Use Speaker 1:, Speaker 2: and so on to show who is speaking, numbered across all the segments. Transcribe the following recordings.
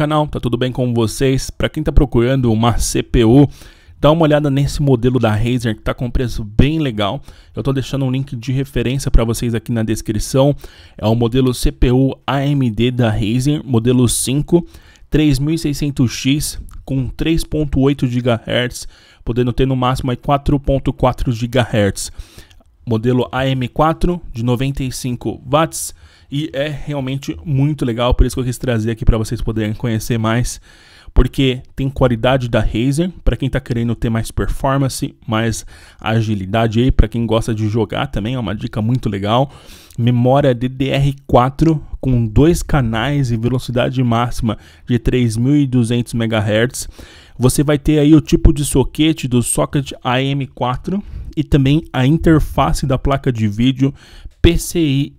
Speaker 1: canal, tá tudo bem com vocês? Para quem está procurando uma CPU, dá uma olhada nesse modelo da Razer que está com preço bem legal. Eu estou deixando um link de referência para vocês aqui na descrição. É o modelo CPU AMD da Razer, modelo 5, 3600X com 3.8 GHz, podendo ter no máximo 4.4 GHz modelo AM4 de 95 watts e é realmente muito legal, por isso que eu quis trazer aqui para vocês poderem conhecer mais, porque tem qualidade da Razer para quem está querendo ter mais performance, mais agilidade aí para quem gosta de jogar também, é uma dica muito legal. Memória DDR4 com dois canais e velocidade máxima de 3200 MHz. Você vai ter aí o tipo de soquete do socket AM4 e também a interface da placa de vídeo PCIe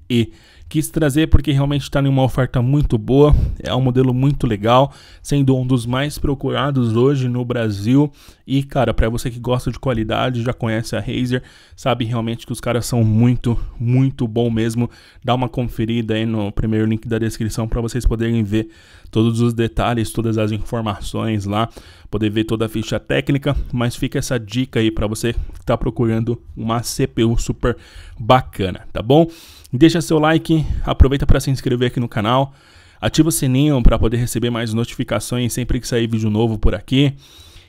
Speaker 1: quis trazer porque realmente está em uma oferta muito boa, é um modelo muito legal, sendo um dos mais procurados hoje no Brasil. E cara, para você que gosta de qualidade, já conhece a Razer, sabe realmente que os caras são muito, muito bom mesmo. Dá uma conferida aí no primeiro link da descrição para vocês poderem ver todos os detalhes, todas as informações lá, poder ver toda a ficha técnica, mas fica essa dica aí para você que está procurando uma CPU super bacana, tá bom? Deixa seu like, aproveita para se inscrever aqui no canal, ativa o sininho para poder receber mais notificações sempre que sair vídeo novo por aqui.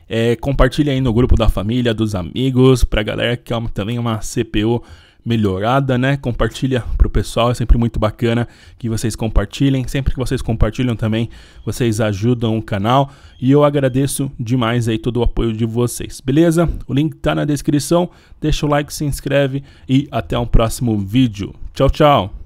Speaker 1: É, compartilha aí no grupo da família, dos amigos, pra galera que é uma, também uma CPU melhorada, né? Compartilha pro pessoal, é sempre muito bacana que vocês compartilhem. Sempre que vocês compartilham também, vocês ajudam o canal e eu agradeço demais aí todo o apoio de vocês. Beleza? O link tá na descrição. Deixa o like, se inscreve e até o um próximo vídeo. Tchau, tchau.